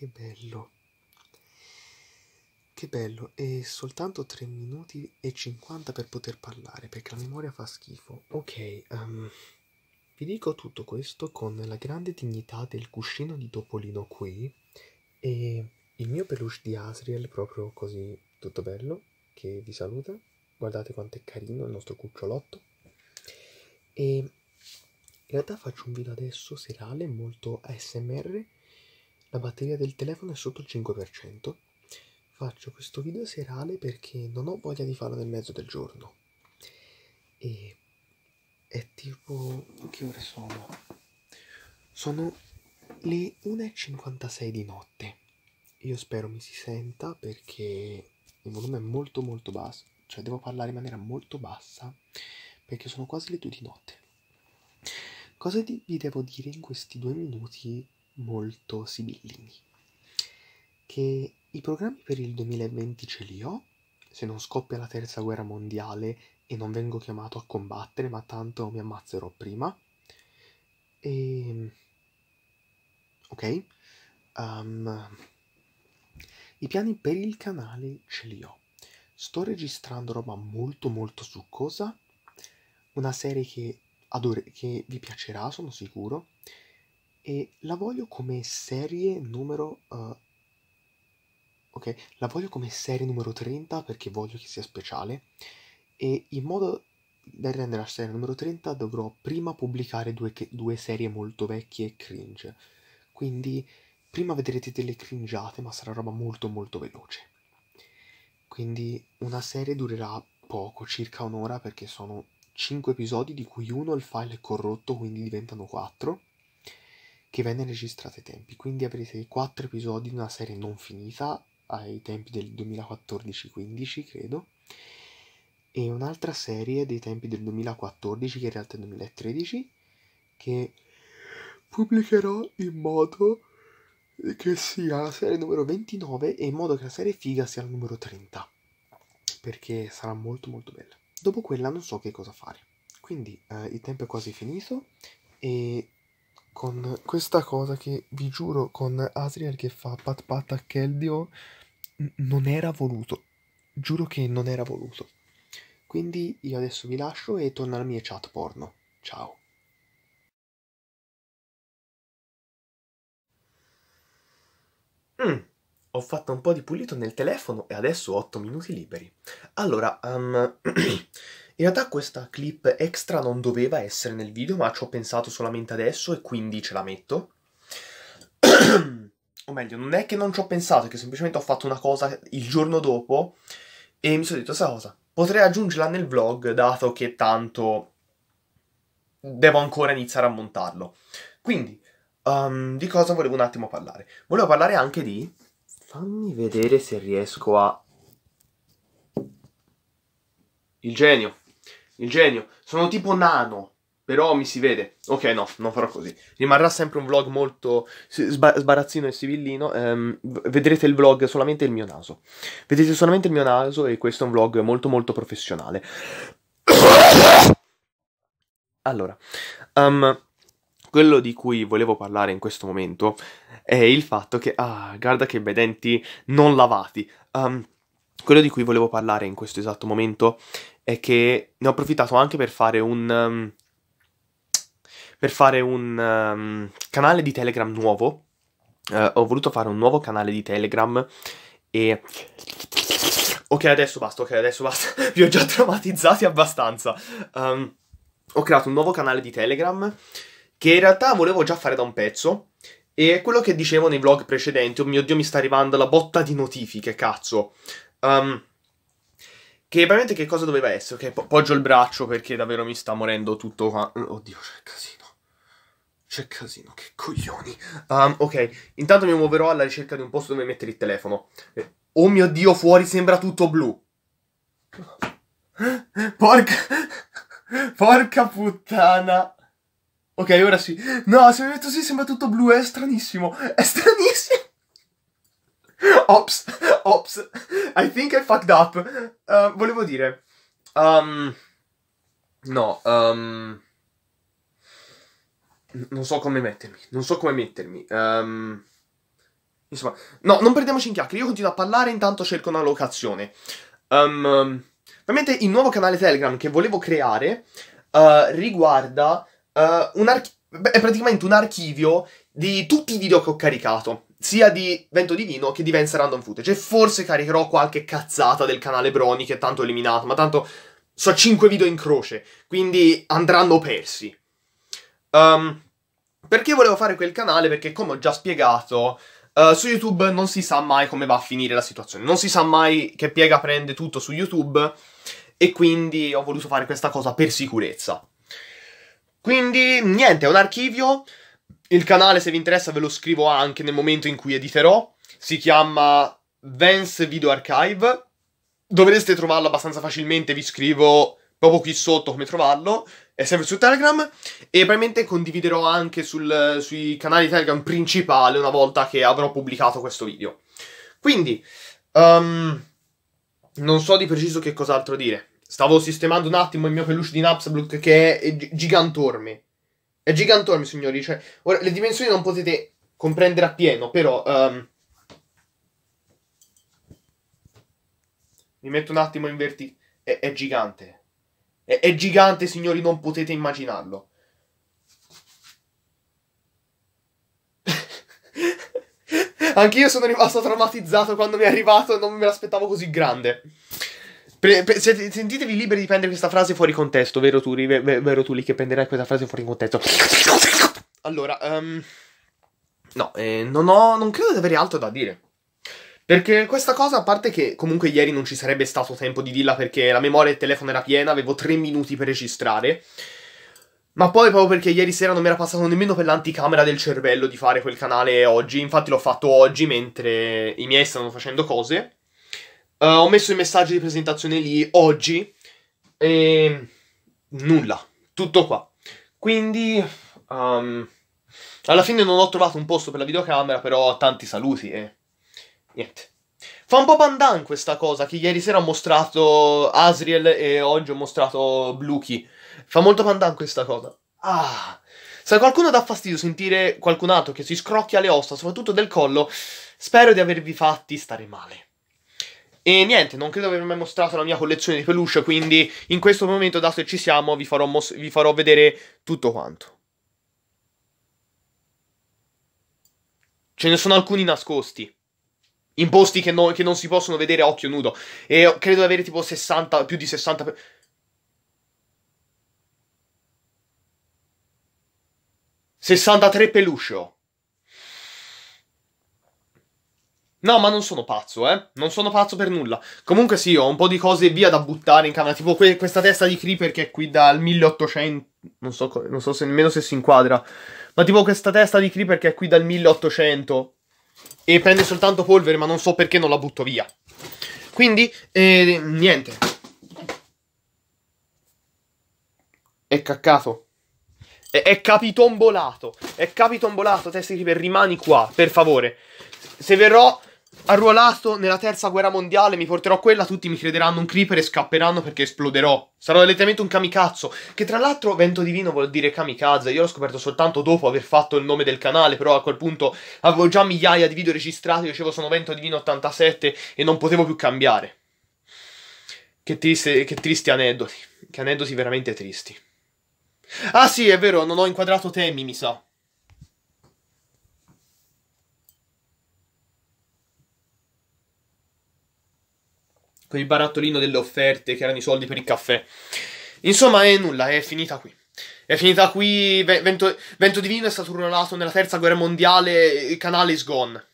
che bello che bello e soltanto 3 minuti e 50 per poter parlare perché la memoria fa schifo ok um, vi dico tutto questo con la grande dignità del cuscino di topolino qui e il mio peluche di Asriel proprio così tutto bello che vi saluta guardate quanto è carino il nostro cucciolotto e in realtà faccio un video adesso serale molto ASMR la batteria del telefono è sotto il 5%, faccio questo video serale perché non ho voglia di farlo nel mezzo del giorno. E è tipo... che ore sono? Sono le 1.56 di notte. Io spero mi si senta perché il volume è molto molto basso, cioè devo parlare in maniera molto bassa perché sono quasi le 2 di notte. Cosa vi devo dire in questi due minuti molto sibillini. Che i programmi per il 2020 ce li ho, se non scoppia la terza guerra mondiale e non vengo chiamato a combattere, ma tanto mi ammazzerò prima. E... Ehm, ok? Um... I piani per il canale ce li ho. Sto registrando roba molto molto succosa, una serie che, adore- che vi piacerà, sono sicuro e la voglio come serie numero... Uh, ok, la voglio come serie numero 30 perché voglio che sia speciale e in modo da rendere la serie numero 30 dovrò prima pubblicare due, due serie molto vecchie e cringe, quindi prima vedrete delle cringiate ma sarà roba molto molto veloce. Quindi una serie durerà poco, circa un'ora perché sono 5 episodi di cui uno il file è corrotto quindi diventano 4 che venne registrata ai tempi, quindi avrete 4 episodi di una serie non finita ai tempi del 2014-15 credo e un'altra serie dei tempi del 2014 che in realtà è 2013 che pubblicherò in modo che sia la serie numero 29 e in modo che la serie figa sia la numero 30 perché sarà molto molto bella dopo quella non so che cosa fare quindi eh, il tempo è quasi finito e con questa cosa che vi giuro con Asriel che fa pat pat a Keldio non era voluto. Giuro che non era voluto. Quindi io adesso vi lascio e torno alla mia chat porno. Ciao. Mm, ho fatto un po' di pulito nel telefono e adesso ho 8 minuti liberi. Allora, um, In realtà questa clip extra non doveva essere nel video, ma ci ho pensato solamente adesso e quindi ce la metto. o meglio, non è che non ci ho pensato, è che semplicemente ho fatto una cosa il giorno dopo e mi sono detto questa cosa. Potrei aggiungerla nel vlog, dato che tanto devo ancora iniziare a montarlo. Quindi, um, di cosa volevo un attimo parlare? Volevo parlare anche di... Fammi vedere se riesco a... Il genio. Il genio. Sono tipo nano. Però mi si vede. Ok, no, non farò così. Rimarrà sempre un vlog molto sba- sbarazzino e sibillino. Ehm, vedrete il vlog solamente il mio naso. Vedete solamente il mio naso e questo è un vlog molto molto professionale. Allora, um, quello di cui volevo parlare in questo momento è il fatto che... Ah, guarda che bei denti non lavati. Um, quello di cui volevo parlare in questo esatto momento è è che ne ho approfittato anche per fare un... Um, per fare un um, canale di Telegram nuovo. Uh, ho voluto fare un nuovo canale di Telegram e... Ok, adesso basta, ok, adesso basta. Vi ho già traumatizzati abbastanza. Um, ho creato un nuovo canale di Telegram che in realtà volevo già fare da un pezzo. E quello che dicevo nei vlog precedenti, oh mio dio, mi sta arrivando la botta di notifiche, cazzo. Um, che veramente che cosa doveva essere? Ok, okay, poggio il braccio perché davvero mi sta morendo tutto qua. Oddio, c'è casino. C'è casino, che coglioni. Um, ok, intanto mi muoverò alla ricerca di un posto dove mettere il telefono. Eh, oh mio Dio, fuori sembra tutto blu. Porca... Porca puttana. Ok, ora sì. No, se mi metto sì sembra tutto blu, è stranissimo. È stranissimo. Ops, ops, I think I fucked up. Uh, volevo dire... Um, no, um, non so come mettermi, non so come mettermi. Um, insomma, no, non perdiamoci in chiacchiere, io continuo a parlare intanto cerco una locazione. Um, ovviamente il nuovo canale Telegram che volevo creare uh, riguarda uh, un archivio, è praticamente un archivio di tutti i video che ho caricato sia di Vento Divino che di Vence Random Footage. E forse caricherò qualche cazzata del canale Brony che è tanto eliminato, ma tanto so 5 video in croce, quindi andranno persi. Um, perché volevo fare quel canale? Perché, come ho già spiegato, uh, su YouTube non si sa mai come va a finire la situazione. Non si sa mai che piega prende tutto su YouTube e quindi ho voluto fare questa cosa per sicurezza. Quindi, niente, è un archivio il canale, se vi interessa, ve lo scrivo anche nel momento in cui editerò. Si chiama Vance Video Archive. Dovreste trovarlo abbastanza facilmente, vi scrivo proprio qui sotto come trovarlo, è sempre su Telegram e probabilmente condividerò anche sul, sui canali Telegram principali una volta che avrò pubblicato questo video. Quindi, um, non so di preciso che cos'altro dire. Stavo sistemando un attimo il mio peluche di Napsblock che è gigantorme. È gigantone, signori. Cioè, ora, le dimensioni non potete comprendere appieno, però... Um, mi metto un attimo in vertice. È, è, gigante. È, è gigante, signori, non potete immaginarlo. Anch'io sono rimasto traumatizzato quando mi è arrivato e non me l'aspettavo così grande se, sentitevi liberi di prendere questa frase fuori contesto, vero Tuli? Ve, ve, vero che prenderai questa frase fuori contesto. Allora, um, no, eh, non, ho, non credo di avere altro da dire. Perché questa cosa, a parte che comunque ieri non ci sarebbe stato tempo di dirla perché la memoria del telefono era piena, avevo tre minuti per registrare. Ma poi proprio perché ieri sera non mi era passato nemmeno per l'anticamera del cervello di fare quel canale oggi, infatti l'ho fatto oggi mentre i miei stanno facendo cose. Uh, ho messo i messaggi di presentazione lì oggi e nulla, tutto qua. Quindi um, alla fine non ho trovato un posto per la videocamera, però ho tanti saluti e niente. Fa un po' pandan questa cosa che ieri sera ho mostrato Asriel e oggi ho mostrato Bluki. Fa molto pandan questa cosa. Ah, se a qualcuno dà fastidio sentire qualcun altro che si scrocchia le ossa, soprattutto del collo, spero di avervi fatti stare male. E niente, non credo di aver mai mostrato la mia collezione di peluche, quindi in questo momento, dato che ci siamo, vi farò, mos- vi farò vedere tutto quanto. Ce ne sono alcuni nascosti. In posti che, no- che non si possono vedere a occhio nudo. E credo di avere tipo 60, più di 60... Pe- Sessantatré peluche No, ma non sono pazzo, eh. Non sono pazzo per nulla. Comunque sì, ho un po' di cose via da buttare in camera. Tipo que- questa testa di Creeper che è qui dal 1800... Non so, co- non so se, nemmeno se si inquadra. Ma tipo questa testa di Creeper che è qui dal 1800. E prende soltanto polvere, ma non so perché non la butto via. Quindi, eh, niente. È caccato. È, è capitombolato. È capitombolato, testa di Creeper. Rimani qua, per favore. Se verrò arruolato nella terza guerra mondiale, mi porterò quella, tutti mi crederanno un creeper e scapperanno perché esploderò. Sarò letteralmente un kamikazzo, che tra l'altro vento divino vuol dire kamikaze, io l'ho scoperto soltanto dopo aver fatto il nome del canale, però a quel punto avevo già migliaia di video registrati, io dicevo sono vento divino 87 e non potevo più cambiare. Che, triste, che tristi aneddoti, che aneddoti veramente tristi. Ah sì, è vero, non ho inquadrato temi, mi sa. con il barattolino delle offerte che erano i soldi per il caffè. Insomma, è eh, nulla, è finita qui. È finita qui, Vento, Vento Divino è stato urlato nella terza guerra mondiale, il canale is gone.